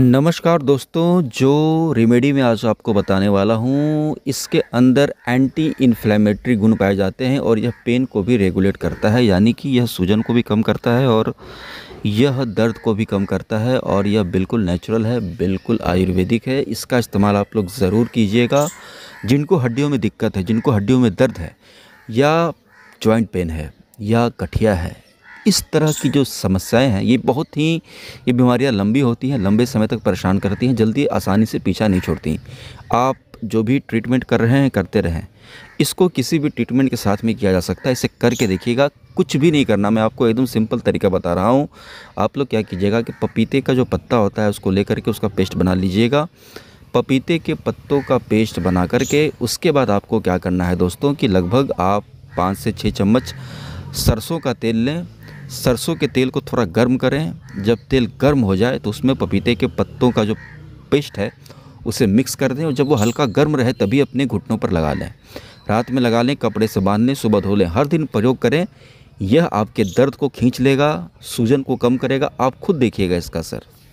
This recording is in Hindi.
नमस्कार दोस्तों जो रेमेडी मैं आज आपको बताने वाला हूँ इसके अंदर एंटी इन्फ्लेमेटरी गुण पाए जाते हैं और यह पेन को भी रेगुलेट करता है यानी कि यह सूजन को भी कम करता है और यह दर्द को भी कम करता है और यह बिल्कुल नेचुरल है बिल्कुल आयुर्वेदिक है इसका इस्तेमाल आप लोग ज़रूर कीजिएगा जिनको हड्डियों में दिक्कत है जिनको हड्डियों में दर्द है या जॉइंट पेन है या गठिया है इस तरह की जो समस्याएं हैं ये बहुत ही ये बीमारियां लंबी होती हैं लंबे समय तक परेशान करती हैं जल्दी आसानी से पीछा नहीं छोड़ती आप जो भी ट्रीटमेंट कर रहे हैं करते रहें इसको किसी भी ट्रीटमेंट के साथ में किया जा सकता है इसे करके देखिएगा कुछ भी नहीं करना मैं आपको एकदम सिंपल तरीका बता रहा हूँ आप लोग क्या कीजिएगा कि पपीते का जो पत्ता होता है उसको ले करके उसका पेस्ट बना लीजिएगा पपीते के पत्तों का पेस्ट बना करके उसके बाद आपको क्या करना है दोस्तों कि लगभग आप पाँच से छः चम्मच सरसों का तेल लें सरसों के तेल को थोड़ा गर्म करें जब तेल गर्म हो जाए तो उसमें पपीते के पत्तों का जो पेस्ट है उसे मिक्स कर दें और जब वो हल्का गर्म रहे तभी अपने घुटनों पर लगा लें रात में लगा लें कपड़े से बांध लें सुबह धो लें हर दिन प्रयोग करें यह आपके दर्द को खींच लेगा सूजन को कम करेगा आप खुद देखिएगा इसका असर